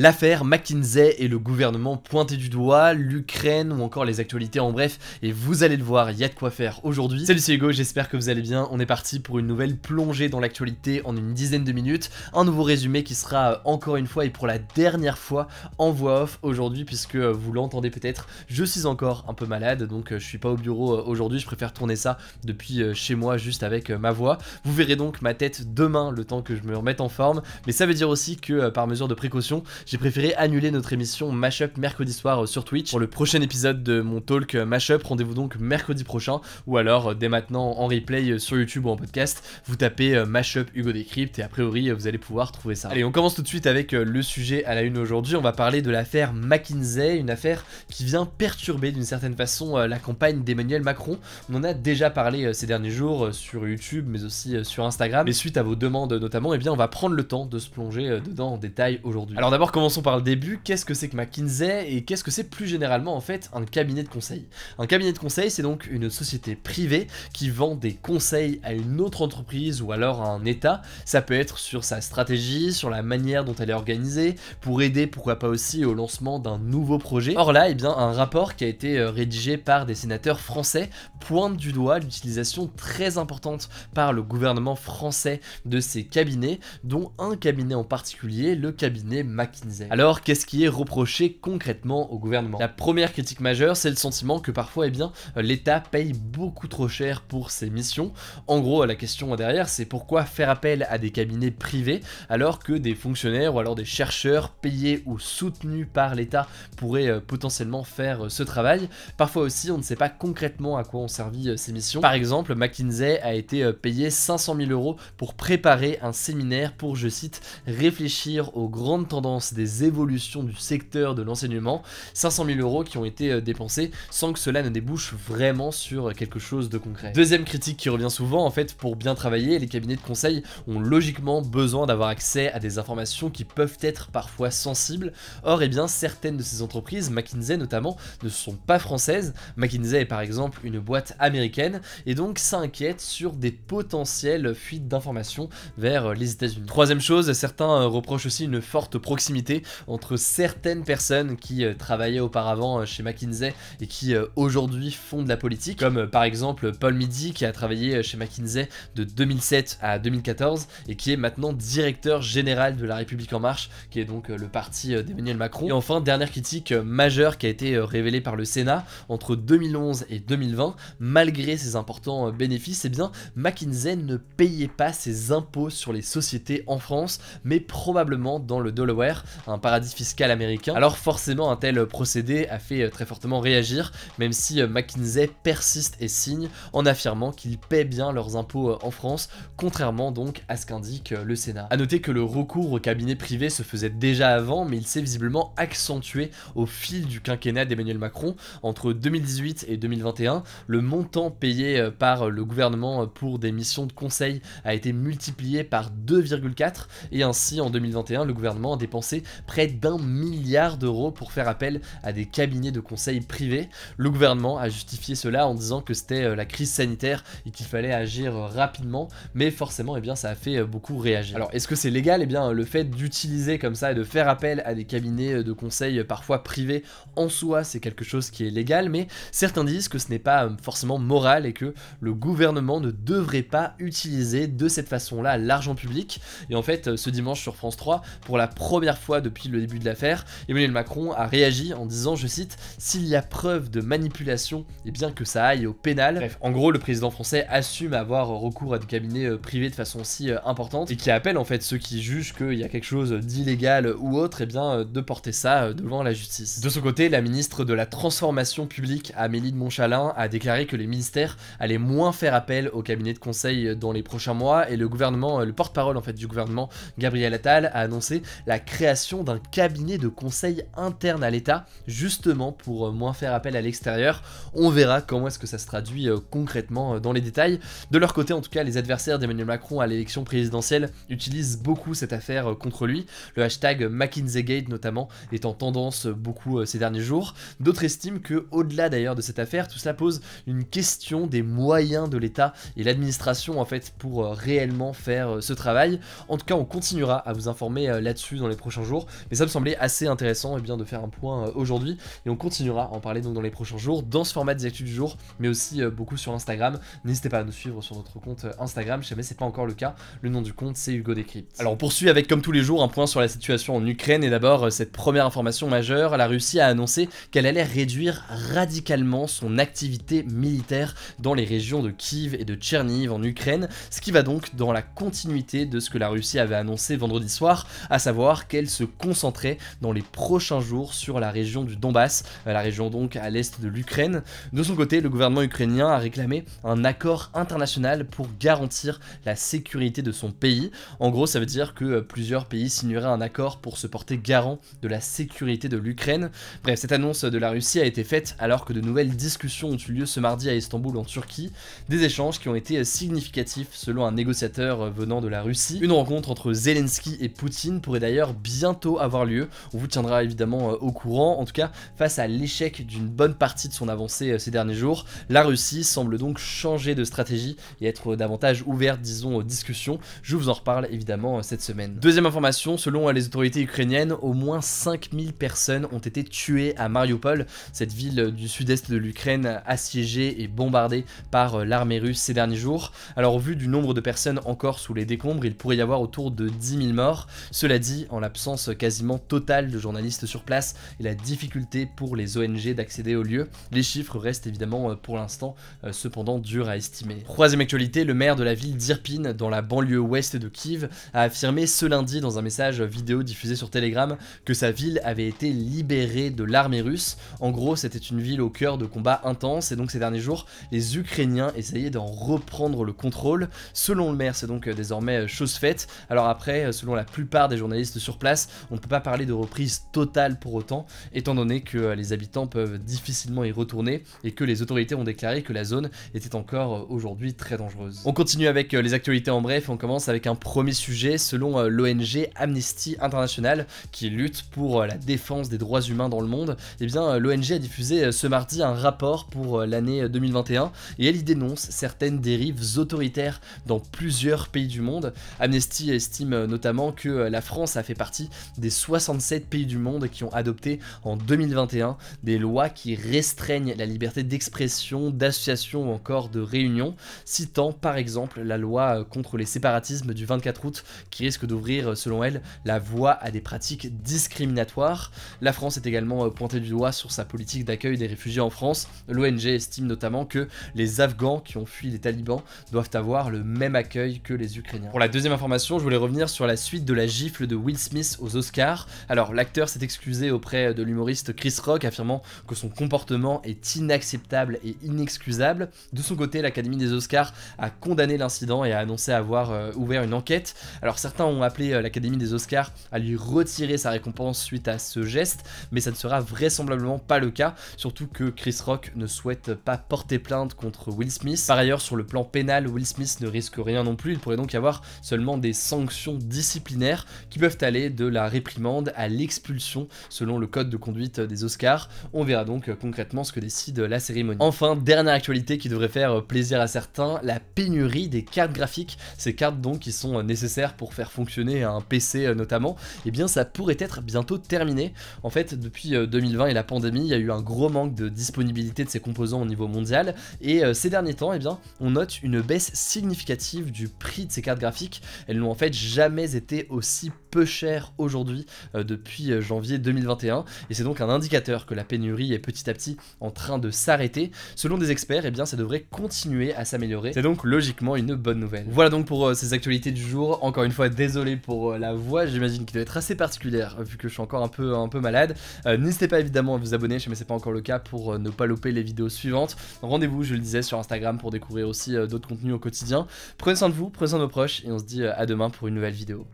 L'affaire McKinsey et le gouvernement pointé du doigt, l'Ukraine ou encore les actualités en bref, et vous allez le voir, il y a de quoi faire aujourd'hui. Salut c'est Hugo, j'espère que vous allez bien, on est parti pour une nouvelle plongée dans l'actualité en une dizaine de minutes, un nouveau résumé qui sera euh, encore une fois et pour la dernière fois en voix off aujourd'hui puisque euh, vous l'entendez peut-être, je suis encore un peu malade donc euh, je suis pas au bureau aujourd'hui, je préfère tourner ça depuis chez moi juste avec ma voix. Vous verrez donc ma tête demain le temps que je me remette en forme, mais ça veut dire aussi que par mesure de précaution, j'ai préféré annuler notre émission Mashup mercredi soir euh, sur Twitch pour le prochain épisode de mon talk euh, Mashup. Rendez-vous donc mercredi prochain ou alors euh, dès maintenant en replay sur YouTube ou en podcast. Vous tapez Mashup Hugo Décrypte et a priori vous allez pouvoir trouver ça. Allez, on commence tout de suite avec le sujet à la une aujourd'hui. On va parler de l'affaire McKinsey, une affaire qui vient perturber d'une certaine façon la campagne d'Emmanuel Macron. On en a déjà parlé ces derniers jours sur YouTube mais aussi sur Instagram. Et suite à vos demandes notamment, eh bien on va prendre le temps de se plonger dedans en détail aujourd'hui. Alors d'abord commençons par le début, qu'est-ce que c'est que McKinsey et qu'est-ce que c'est plus généralement en fait un cabinet de conseil Un cabinet de conseil c'est donc une société privée qui vend des conseils à une autre entreprise ou alors à un État. Ça peut être sur sa stratégie, sur la manière dont elle est organisée, pour aider pourquoi pas aussi au lancement d'un nouveau projet. Or là, eh bien, un rapport qui a été euh, rédigé par des sénateurs français pointe du doigt l'utilisation très importante par le gouvernement français de ces cabinets, dont un cabinet en particulier, le cabinet McKinsey. Alors, qu'est-ce qui est reproché concrètement au gouvernement La première critique majeure, c'est le sentiment que parfois, eh bien, l'État paye beaucoup trop cher pour ses missions. En gros, la question derrière, c'est pourquoi faire appel à des cabinets privés alors que des fonctionnaires ou alors des chercheurs payés ou soutenus par l'État pourraient euh, potentiellement faire euh, ce travail. Parfois aussi, on ne sait pas concrètement à quoi ont servi euh, ces missions. Par exemple, McKinsey a été payé 500 000 euros pour préparer un séminaire pour, je cite, réfléchir aux grandes tendances des évolutions du secteur de l'enseignement, 500 000 euros qui ont été euh, dépensés sans que cela ne débouche vraiment sur quelque chose de concret. Deuxième critique qui revient souvent, en fait, pour bien travailler, les cabinets de conseil ont logiquement besoin d'avoir accès à des informations qui peuvent être parfois sensibles. Or, et eh bien, certaines de ces entreprises, McKinsey notamment, ne sont pas françaises. McKinsey est par exemple une boîte américaine et donc s'inquiète sur des potentielles fuites d'informations vers les États-Unis. Troisième chose, certains euh, reprochent aussi une forte proximité entre certaines personnes qui euh, travaillaient auparavant euh, chez McKinsey et qui euh, aujourd'hui font de la politique, comme par exemple Paul Midi qui a travaillé chez McKinsey de 2007 à 2014 et qui est maintenant directeur général de La République en marche, qui est donc le parti d'Emmanuel Macron. Et enfin, dernière critique majeure qui a été révélée par le Sénat entre 2011 et 2020, malgré ses importants bénéfices, et eh bien McKinsey ne payait pas ses impôts sur les sociétés en France, mais probablement dans le Delaware, un paradis fiscal américain. Alors forcément, un tel procédé a fait euh, très fortement réagir, même si euh, McKinsey persiste et signe en affirmant qu'ils paient bien leurs impôts euh, en France, contrairement donc à ce qu'indique le Sénat. A noter que le recours au cabinet privé se faisait déjà avant, mais il s'est visiblement accentué au fil du quinquennat d'Emmanuel Macron. Entre 2018 et 2021, le montant payé par le gouvernement pour des missions de conseil a été multiplié par 2,4 et ainsi en 2021, le gouvernement a dépensé près d'un milliard d'euros pour faire appel à des cabinets de conseil privés. Le gouvernement a justifié cela en disant que c'était euh, la crise sanitaire et qu'il fallait agir rapidement, mais forcément, et eh bien, ça a fait euh, beaucoup réagir. Alors, est-ce que c'est légal Eh bien, le fait d'utiliser comme ça et de faire appel à des cabinets euh, de conseil parfois privés en soi, c'est quelque chose qui est légal, mais certains disent que ce n'est pas forcément moral et que le gouvernement ne devrait pas utiliser de cette façon-là l'argent public. Et en fait, ce dimanche sur France 3, pour la première fois, depuis le début de l'affaire, Emmanuel Macron a réagi en disant, je cite, S'il y a preuve de manipulation, et eh bien que ça aille au pénal. Bref, en gros, le président français assume avoir recours à des cabinets euh, privés de façon si euh, importante et qui appelle en fait ceux qui jugent qu'il y a quelque chose d'illégal ou autre, et eh bien euh, de porter ça devant la justice. De son côté, la ministre de la Transformation publique, Amélie de Montchalin, a déclaré que les ministères allaient moins faire appel aux cabinets de conseil dans les prochains mois et le gouvernement, le porte-parole en fait du gouvernement, Gabriel Attal, a annoncé la création d'un cabinet de conseil interne à l'État, justement pour euh, moins faire appel à l'extérieur. On verra comment est-ce que ça se traduit euh, concrètement euh, dans les détails. De leur côté, en tout cas, les adversaires d'Emmanuel Macron à l'élection présidentielle utilisent beaucoup cette affaire contre lui. Le hashtag McKinseygate, notamment, est en tendance beaucoup ces derniers jours. D'autres estiment que, au-delà d'ailleurs de cette affaire, tout cela pose une question des moyens de l'État et l'administration en fait pour réellement faire ce travail. En tout cas, on continuera à vous informer là-dessus dans les prochains jours. Mais ça me semblait assez intéressant et eh bien, de faire un point euh, aujourd'hui. Et on continuera à en parler donc, dans les prochains jours, dans ce format des actus du jour, mais aussi euh, beaucoup sur Instagram. N'hésitez pas à nous suivre sur notre compte euh, Instagram, si jamais c'est pas encore le cas. Le nom du compte, c'est Hugo Décrypte. Alors on poursuit avec, comme tous les jours, un point sur la situation en Ukraine. Et d'abord, cette première information majeure, la Russie a annoncé qu'elle allait réduire radicalement son activité militaire dans les régions de Kiev et de Tcherniv en Ukraine, ce qui va donc dans la continuité de ce que la Russie avait annoncé vendredi soir, à savoir qu'elle se concentrer dans les prochains jours sur la région du Donbass, euh, la région donc à l'est de l'Ukraine. De son côté, le gouvernement ukrainien a réclamé un accord international pour garantir la sécurité de son pays. En gros, ça veut dire que euh, plusieurs pays signeraient un accord pour se porter garant de la sécurité de l'Ukraine. Bref, cette annonce de la Russie a été faite alors que de nouvelles discussions ont eu lieu ce mardi à Istanbul en Turquie, des échanges qui ont été euh, significatifs selon un négociateur venant de la Russie. Une rencontre entre Zelensky et Poutine pourrait d'ailleurs bien bientôt avoir lieu. On vous tiendra évidemment euh, au courant. En tout cas, face à l'échec d'une bonne partie de son avancée euh, ces derniers jours, la Russie semble donc changer de stratégie et être euh, davantage ouverte, disons, aux discussions. Je vous en reparle évidemment cette semaine. Deuxième information, selon les autorités ukrainiennes, au moins 5000 personnes ont été tuées à Mariupol, cette ville du sud-est de l'Ukraine assiégée et bombardée par l'armée russe ces derniers jours. Alors vu du nombre de personnes encore sous les décombres, il pourrait y avoir autour de 10 000 morts. Cela dit, en l'absence quasiment totale de journalistes sur place et la difficulté pour les ONG d'accéder au lieu. Les chiffres restent évidemment euh, pour l'instant euh, cependant durs à estimer. Troisième actualité, le maire de la ville d'Irpine, dans la banlieue ouest de Kiev, a affirmé ce lundi dans un message vidéo diffusé sur Telegram que sa ville avait été libérée de l'armée russe. En gros, c'était une ville au cœur de combats intenses et donc ces derniers jours, les Ukrainiens essayaient d'en reprendre le contrôle. Selon le maire, c'est donc euh, désormais chose faite. Alors après, selon la plupart des journalistes sur place, on ne peut pas parler de reprise totale pour autant, étant donné que euh, les habitants peuvent difficilement y retourner et que les autorités ont déclaré que la zone était encore euh, aujourd'hui très dangereuse. On continue avec euh, les actualités en bref, on commence avec un premier sujet selon l'ONG Amnesty International qui lutte pour la défense des droits humains dans le monde. Et eh bien l'ONG a diffusé ce mardi un rapport pour l'année 2021 et elle y dénonce certaines dérives autoritaires dans plusieurs pays du monde. Amnesty estime notamment que la France a fait partie des 67 pays du monde qui ont adopté en 2021 des lois qui restreignent la liberté d'expression, d'association ou encore de réunion, citant par exemple la loi euh, contre les séparatismes du 24 août qui risque d'ouvrir euh, selon elle la voie à des pratiques discriminatoires. La France est également euh, pointée du doigt sur sa politique d'accueil des réfugiés en France. L'ONG estime notamment que les Afghans qui ont fui les talibans doivent avoir le même accueil que les Ukrainiens. Pour la deuxième information, je voulais revenir sur la suite de la gifle de Will Smith aux Oscars. Alors l'acteur s'est excusé auprès de l'humoriste Chris Rock affirmant que son comportement est inacceptable et inexcusable. De son côté, l'Académie des Oscars a condamné l'incident et a annoncé avoir euh, ouvert une enquête. Alors certains ont appelé euh, l'Académie des Oscars à lui retirer sa récompense suite à ce geste, mais ça ne sera vraisemblablement pas le cas, surtout que Chris Rock ne souhaite pas porter plainte contre Will Smith. Par ailleurs, sur le plan pénal, Will Smith ne risque rien non plus, il pourrait donc y avoir seulement des sanctions disciplinaires qui peuvent aller de la réprimande à l'expulsion selon le code de conduite des Oscars. On verra donc euh, concrètement ce que décide la cérémonie. Enfin, dernière actualité qui devrait faire euh, plaisir à certains, la pénurie des cartes graphiques. Ces cartes donc qui sont euh, nécessaires pour faire fonctionner un PC notamment, et eh bien ça pourrait être bientôt terminé. En fait, depuis 2020 et la pandémie, il y a eu un gros manque de disponibilité de ces composants au niveau mondial, et ces derniers temps, eh bien, on note une baisse significative du prix de ces cartes graphiques. Elles n'ont en fait jamais été aussi peu cher aujourd'hui euh, depuis euh, janvier 2021. Et c'est donc un indicateur que la pénurie est petit à petit en train de s'arrêter. Selon des experts, et eh bien, ça devrait continuer à s'améliorer. C'est donc logiquement une bonne nouvelle. Voilà donc pour euh, ces actualités du jour. Encore une fois, désolé pour la voix, j'imagine qu'il doit être assez particulière vu que je suis encore un peu, un peu malade. N'hésitez pas évidemment à vous abonner, chez ce c'est pas encore le cas pour ne pas louper les vidéos suivantes. Rendez-vous, je le disais, sur Instagram pour découvrir aussi d'autres contenus au quotidien. Prenez soin de vous, prenez soin de vos proches et on se dit à demain pour une nouvelle vidéo.